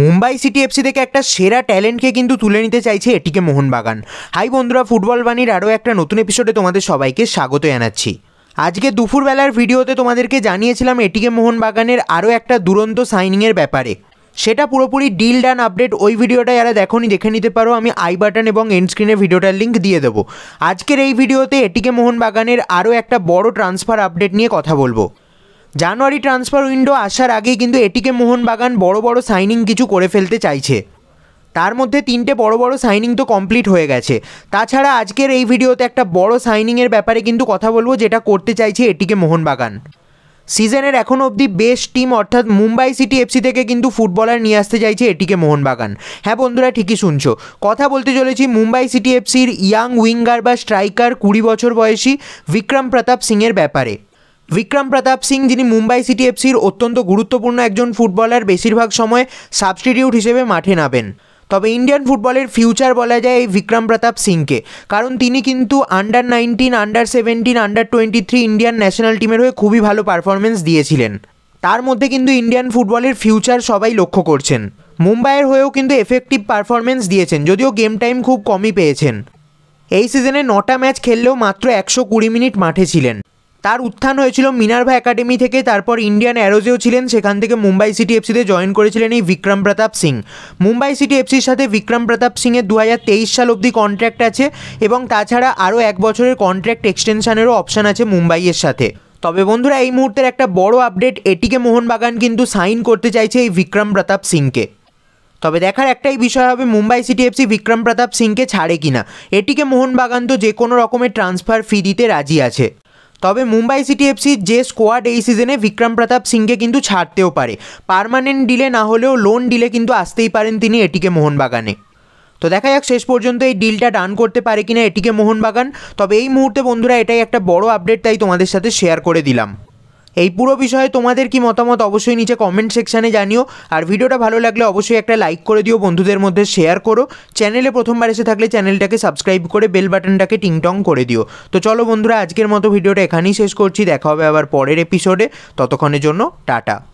Mumbai city FC থেকে একটা সেরা ট্যালেন্টকে কিন্তু তুলে নিতে চাইছে এটিকে মোহনবাগান হাই বন্ধুরা ফুটবল বাণীর আরও একটা নতুন এপিসোডে তোমাদের সবাইকে স্বাগত জানাচ্ছি আজকে দুপুরবেলার ভিডিওতে তোমাদেরকে জানিয়েছিলাম এটিকে মোহনবাগানের আরও একটা দুরন্ত সাইনিংয়ের ব্যাপারে সেটা পুরোপুরি ডিল ডান আপডেট ওই ভিডিওটা যারা দেখনি দেখে নিতে পারো আমি আই বাটন এবং এন্ড স্ক্রিনে ভিডিওটার লিঙ্ক দিয়ে দেবো আজকের এই ভিডিওতে এটিকে মোহনবাগানের আরও একটা বড় ট্রান্সফার আপডেট নিয়ে কথা বলবো জানুয়ারি ট্রান্সফার উইন্ডো আসার আগেই কিন্তু এটিকে মোহনবাগান বড় বড় সাইনিং কিছু করে ফেলতে চাইছে তার মধ্যে তিনটে বড় বড় সাইনিং তো কমপ্লিট হয়ে গেছে তাছাড়া আজকের এই ভিডিওতে একটা বড় সাইনিংয়ের ব্যাপারে কিন্তু কথা বলবো যেটা করতে চাইছে এটিকে মোহনবাগান সিজনের এখন অবধি বেস্ট টিম অর্থাৎ মুম্বাই সিটি এফসি থেকে কিন্তু ফুটবলার নিয়ে আসতে চাইছে এটিকে মোহনবাগান হ্যাঁ বন্ধুরা ঠিকই শুনছো কথা বলতে চলেছি মুম্বাই সিটি এফসির ইয়াং উইঙ্গার বা স্ট্রাইকার কুড়ি বছর বয়সী বিক্রম প্রতাপ সিংয়ের ব্যাপারে বিক্রম প্রতাপ সিং যিনি মুম্বাই সিটি এফসির অত্যন্ত গুরুত্বপূর্ণ একজন ফুটবলার বেশিরভাগ সময় সাবস্টিটিউট হিসেবে মাঠে নামেন তবে ইন্ডিয়ান ফুটবলের ফিউচার বলা যায় এই বিক্রম প্রতাপ সিংকে কারণ তিনি কিন্তু under nineteen under seventeen under twenty three Indian national টিমের হয়ে খুবই ভালো পারফরমেন্স দিয়েছিলেন তার মধ্যে কিন্তু ইন্ডিয়ান ফুটবলের ফিউচার সবাই লক্ষ্য করছেন মুম্বাইয়ের হয়েও কিন্তু এফেক্টিভ পারফরমেন্স দিয়েছেন যদিও গেম টাইম খুব কমই পেয়েছেন এই সিজনে নটা ম্যাচ খেললেও মাত্র একশো কুড়ি মিনিট মাঠে ছিলেন তার উত্থান হয়েছিল মিনার্ভা একাডেমি থেকে তারপর ইন্ডিয়ান অ্যারোজেও ছিলেন সেখান থেকে মুম্বাই সিটি এফসিতে জয়েন করেছিলেন এই বিক্রম প্রতাপ সিং মুম্বাই সিটি এফসির সাথে বিক্রম প্রতাপ সিংয়ের দু হাজার তেইশ সাল অবধি কন্ট্র্যাক্ট আছে এবং তাছাড়া আরও এক বছরের কন্ট্র্যাক্ট এক্সটেনশানেরও অপশান আছে মুম্বাইয়ের সাথে তবে বন্ধুরা এই মুহূর্তের একটা বড় আপডেট এটিকে মোহনবাগান কিন্তু সাইন করতে চাইছে এই বিক্রম প্রতাপ সিংকে তবে দেখার একটাই বিষয় হবে মুম্বাই সিটি এফসি বিক্রম প্রতাপ সিংকে ছাড়ে কিনা এটিকে মোহনবাগান তো যে কোনো রকমের ট্রান্সফার ফি দিতে রাজি আছে তবে মুম্বাই সিটি এফসির যে স্কোয়াড এই সিজনে বিক্রম প্রতাপ সিংকে কিন্তু ছাড়তেও পারে পারমানেন্ট ডিলে না হলেও লোন ডিলে কিন্তু আসতেই পারেন তিনি এটিকে মোহনবাগানে তো দেখা যাক শেষ পর্যন্ত এই ডিলটা ডান করতে পারে কিনা এটিকে মোহনবাগান তবে এই মুহূর্তে বন্ধুরা এটাই একটা বড় আপডেট তাই তোমাদের সাথে শেয়ার করে দিলাম এই পুরো বিষয়ে তোমাদের কি মতামত অবশ্যই নিচে কমেন্ট সেকশানে জানিও আর ভিডিওটা ভালো লাগলে অবশ্যই একটা লাইক করে দিও বন্ধুদের মধ্যে শেয়ার করো চ্যানেলে প্রথমবার এসে থাকলে চ্যানেলটাকে সাবস্ক্রাইব করে বেল বাটনটাকে টিংটং করে দিও তো চলো বন্ধুরা আজকের মতো ভিডিওটা এখানেই শেষ করছি দেখা হবে আবার পরের এপিসোডে ততক্ষণের জন্য টাটা